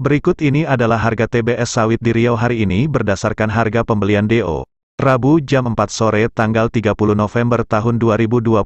Berikut ini adalah harga TBS sawit di Riau hari ini berdasarkan harga pembelian DO. Rabu jam 4 sore tanggal 30 November tahun 2022.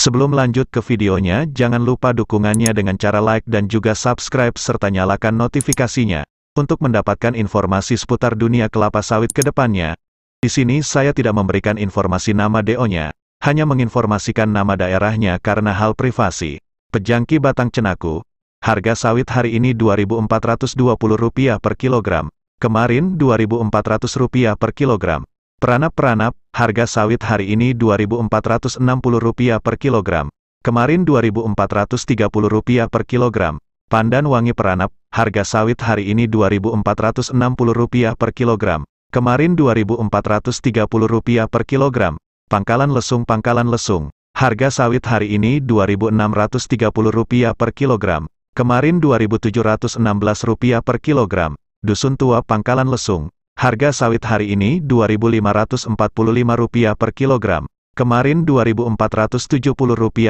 Sebelum lanjut ke videonya, jangan lupa dukungannya dengan cara like dan juga subscribe serta nyalakan notifikasinya untuk mendapatkan informasi seputar dunia kelapa sawit ke depannya. Di sini saya tidak memberikan informasi nama DO-nya, hanya menginformasikan nama daerahnya karena hal privasi. Pejangki batang cenaku, harga sawit hari ini Rp2.420 per kilogram, kemarin Rp2.400 per kilogram. Peranap-peranap, harga sawit hari ini Rp2.460 per kilogram, kemarin Rp2.430 per kilogram. Pandan wangi peranap, harga sawit hari ini Rp2.460 per kilogram, kemarin Rp2.430 per kilogram. Pangkalan lesung Pangkalan lesung, harga sawit hari ini Rp2.630 per kilogram, kemarin Rp2.716 per kilogram. Dusun Tua Pangkalan Lesung, harga sawit hari ini Rp2.545 per kilogram, kemarin Rp2.470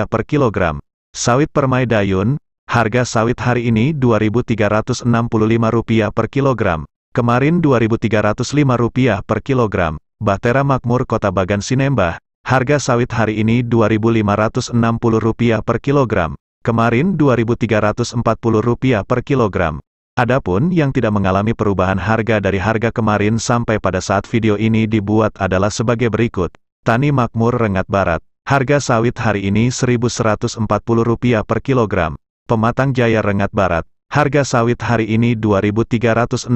per kilogram. Sawit permai dayun, Harga sawit hari ini Rp2.365 per kilogram, kemarin Rp2.305 per kilogram. Bahtera Makmur Kota Bagan Sinembah, harga sawit hari ini Rp2.560 per kilogram, kemarin Rp2.340 per kilogram. Adapun yang tidak mengalami perubahan harga dari harga kemarin sampai pada saat video ini dibuat adalah sebagai berikut. Tani Makmur Rengat Barat, harga sawit hari ini Rp1.140 per kilogram, Pematang Jaya Rengat Barat, harga sawit hari ini Rp2.365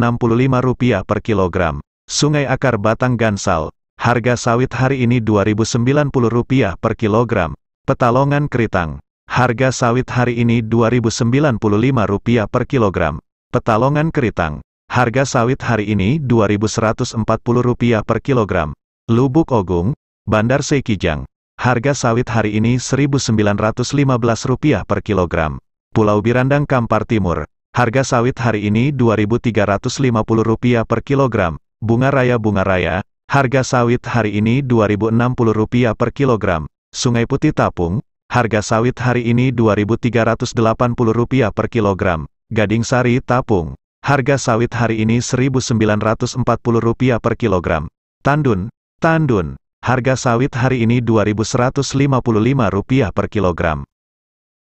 per kilogram. Sungai Akar Batang Gansal, harga sawit hari ini Rp2.090 per kilogram. Petalongan Keritang, harga sawit hari ini Rp2.095 per kilogram. Petalongan Keritang, harga sawit hari ini Rp2.140 per kilogram. Lubuk Ogung, Bandar Seikijang, harga sawit hari ini Rp1.915 per kilogram. Pulau Birandang Kampar Timur. Harga sawit hari ini Rp2.350 per kilogram. Bunga Raya Bunga Raya, harga sawit hari ini Rp2.060 per kilogram. Sungai Putih Tapung, harga sawit hari ini Rp2.380 per kilogram. Gading Sari Tapung, harga sawit hari ini Rp1.940 per kilogram. Tandun, Tandun, harga sawit hari ini Rp2.155 per kilogram.